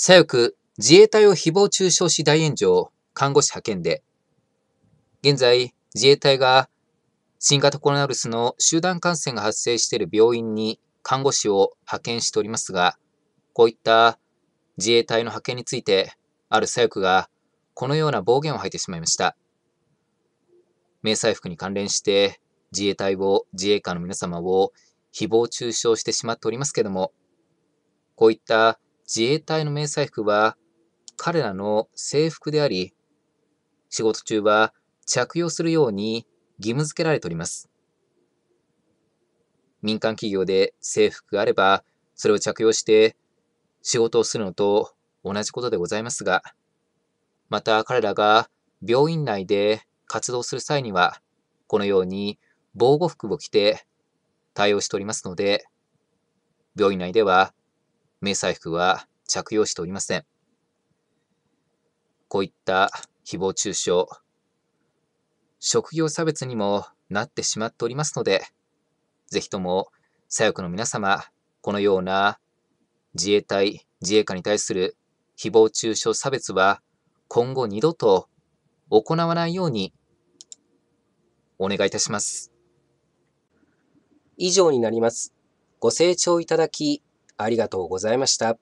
左翼自衛隊を誹謗中傷し大炎上、看護師派遣で、現在、自衛隊が新型コロナウイルスの集団感染が発生している病院に看護師を派遣しておりますが、こういった自衛隊の派遣について、ある左翼がこのような暴言を吐いてしまいました。迷彩服に関連して自衛隊を、自衛官の皆様を誹謗中傷してしまっておりますけども、こういった自衛隊の迷彩服は彼らの制服であり、仕事中は着用するように義務付けられております。民間企業で制服があれば、それを着用して仕事をするのと同じことでございますが、また彼らが病院内で活動する際には、このように防護服を着て対応しておりますので、病院内では迷彩服は着用しておりません。こういった誹謗中傷、職業差別にもなってしまっておりますので、ぜひとも左翼の皆様、このような自衛隊、自衛官に対する誹謗中傷差別は今後二度と行わないようにお願いいたします。以上になります。ご清聴いただきありがとうございました。